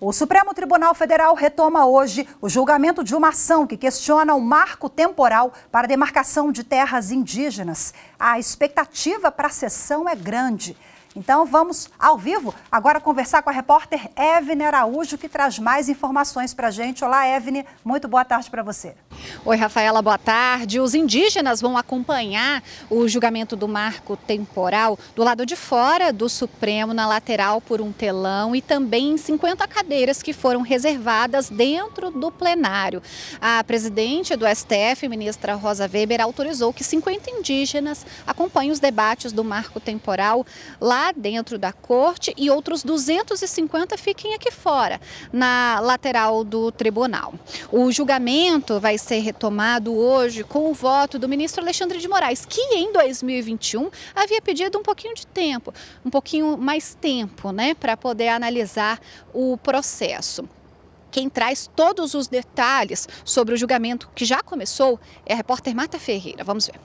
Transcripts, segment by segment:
O Supremo Tribunal Federal retoma hoje o julgamento de uma ação que questiona o marco temporal para a demarcação de terras indígenas. A expectativa para a sessão é grande. Então vamos ao vivo agora conversar com a repórter Evne Araújo, que traz mais informações para a gente. Olá, Evne, muito boa tarde para você. Oi, Rafaela, boa tarde. Os indígenas vão acompanhar o julgamento do marco temporal do lado de fora do Supremo, na lateral por um telão e também em 50 cadeiras que foram reservadas dentro do plenário. A presidente do STF, ministra Rosa Weber, autorizou que 50 indígenas acompanhem os debates do marco temporal lá dentro da corte e outros 250 fiquem aqui fora, na lateral do tribunal. O julgamento vai ser ser retomado hoje com o voto do ministro Alexandre de Moraes, que em 2021 havia pedido um pouquinho de tempo, um pouquinho mais tempo, né, para poder analisar o processo. Quem traz todos os detalhes sobre o julgamento que já começou é a repórter Marta Ferreira. Vamos ver.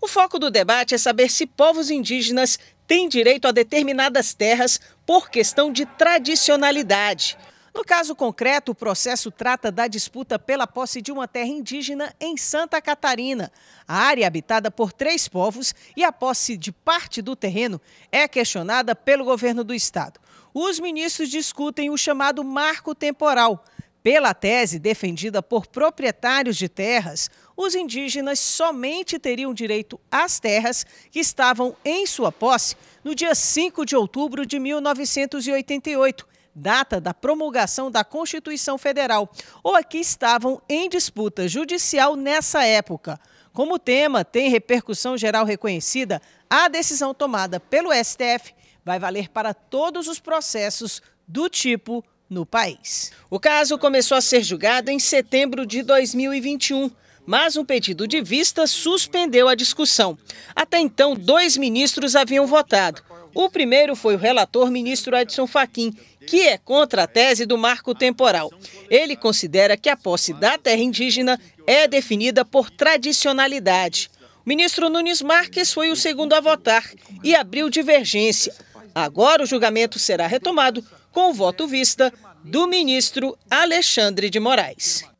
O foco do debate é saber se povos indígenas têm direito a determinadas terras por questão de tradicionalidade. No caso concreto, o processo trata da disputa pela posse de uma terra indígena em Santa Catarina. A área habitada por três povos e a posse de parte do terreno é questionada pelo governo do estado. Os ministros discutem o chamado marco temporal. Pela tese defendida por proprietários de terras, os indígenas somente teriam direito às terras que estavam em sua posse no dia 5 de outubro de 1988 data da promulgação da Constituição Federal, ou a que estavam em disputa judicial nessa época. Como o tema tem repercussão geral reconhecida, a decisão tomada pelo STF vai valer para todos os processos do tipo no país. O caso começou a ser julgado em setembro de 2021 mas um pedido de vista suspendeu a discussão. Até então, dois ministros haviam votado. O primeiro foi o relator ministro Edson Fachin, que é contra a tese do marco temporal. Ele considera que a posse da terra indígena é definida por tradicionalidade. O ministro Nunes Marques foi o segundo a votar e abriu divergência. Agora o julgamento será retomado com o voto vista do ministro Alexandre de Moraes.